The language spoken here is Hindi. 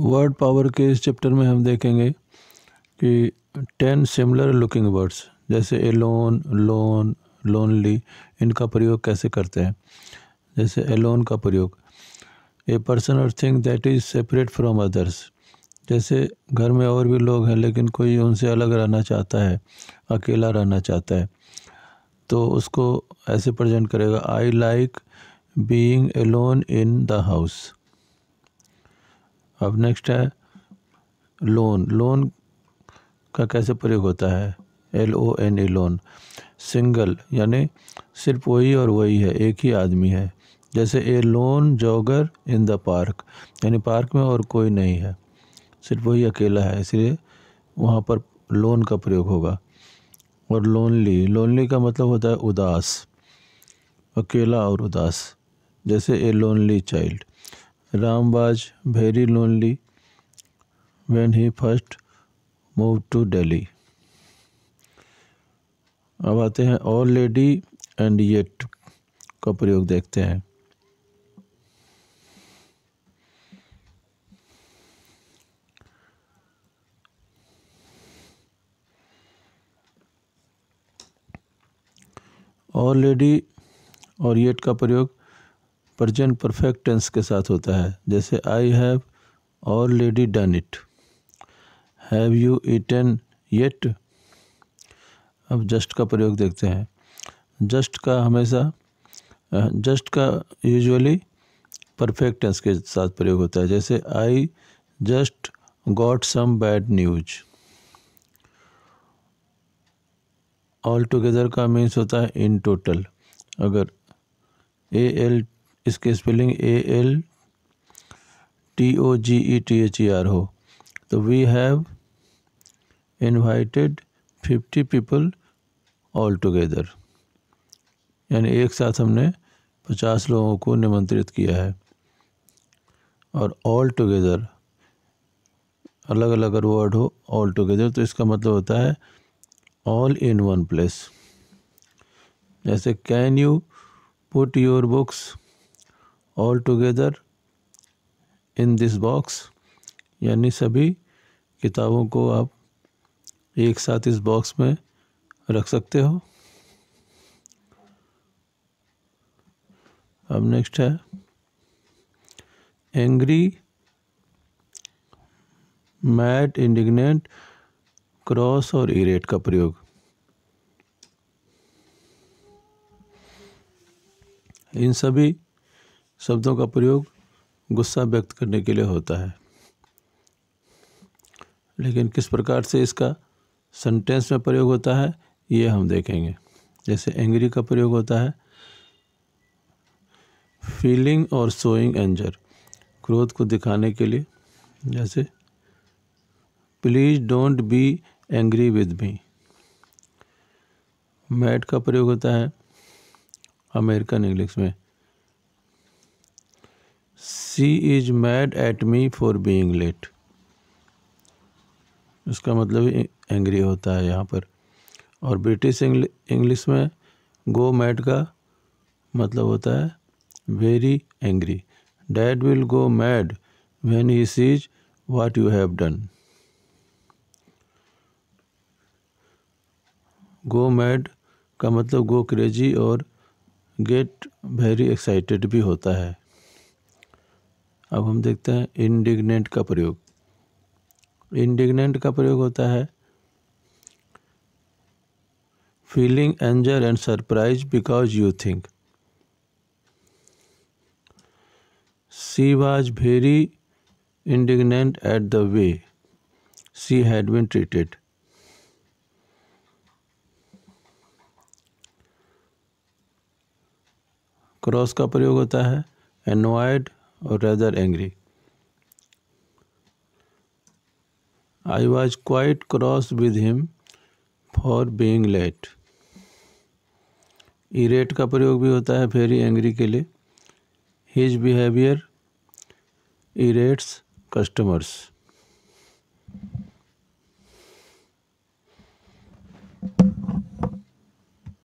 वर्ड पावर के इस चैप्टर में हम देखेंगे कि टेन सिमिलर लुकिंग वर्ड्स जैसे एलोन लोन लोनली इनका प्रयोग कैसे करते हैं जैसे एलोन का प्रयोग ए पर्सन और thing that is separate from others जैसे घर में और भी लोग हैं लेकिन कोई उनसे अलग रहना चाहता है अकेला रहना चाहता है तो उसको ऐसे प्रजेंट करेगा I like being alone in the house अब नेक्स्ट है लोन लोन का कैसे प्रयोग होता है L O N A loan single यानी सिर्फ वही और वही है एक ही आदमी है जैसे a lone jogger in the park यानी पार्क में और कोई नहीं है सिर्फ वही अकेला है इसलिए वहाँ पर लोन का प्रयोग होगा और लोनली लोनली का मतलब होता है उदास अकेला और उदास जैसे a lonely child Ram was very lonely when he first moved to Delhi. अब आते हैं और लेडी एंड येट का प्रयोग देखते हैं और लेडी और येट का प्रयोग प्रजेंट परफेक्ट टेंस के साथ होता है जैसे I have already done it have you eaten yet अब जस्ट का प्रयोग देखते हैं जस्ट का हमेशा जस्ट का यूजुअली परफेक्ट टेंस के साथ प्रयोग होता है जैसे I just got some bad news all together का मीन्स होता है इन टोटल अगर ए एल इसकी spelling A L T O G E T H E R हो तो we have invited fifty people all together यानी एक साथ हमने पचास लोगों को निमंत्रित किया है और ऑल टुगेदर अलग अलग अगर वर्ड हो ऑल टुगेदर तो इसका मतलब होता है ऑल इन वन प्लेस जैसे can you put your books all together in this box यानी सभी किताबों को आप एक साथ इस बॉक्स में रख सकते हो अब नेक्स्ट है एंग्री मैट इंडिग्नेंट क्रॉस और इरेट का प्रयोग इन सभी शब्दों का प्रयोग गुस्सा व्यक्त करने के लिए होता है लेकिन किस प्रकार से इसका सेंटेंस में प्रयोग होता है ये हम देखेंगे जैसे एंग्री का प्रयोग होता है फीलिंग और सोइंग एंजर क्रोध को दिखाने के लिए जैसे please don't be angry with me mad का प्रयोग होता है अमेरिकन इंग्लिश में she is mad at me for being late इसका मतलब एंग्री होता है यहाँ पर और ब्रिटिश इंग्लिश में गो मैड का मतलब होता है very angry dad will go mad when he sees what you have done go mad का मतलब गो क्रेजी और गेट वेरी एक्साइटेड भी होता है अब हम देखते हैं इंडिग्नेंट का प्रयोग इंडिग्नेंट का प्रयोग होता है feeling anger and surprise because you think she was very indignant at the way she had been treated cross का प्रयोग होता है annoyed or rather angry. I was quite cross with him for being late. Irate का प्रयोग भी होता है फेरी एंग्री के लिए हिज बिहेवियर इरेट्स कस्टमर्स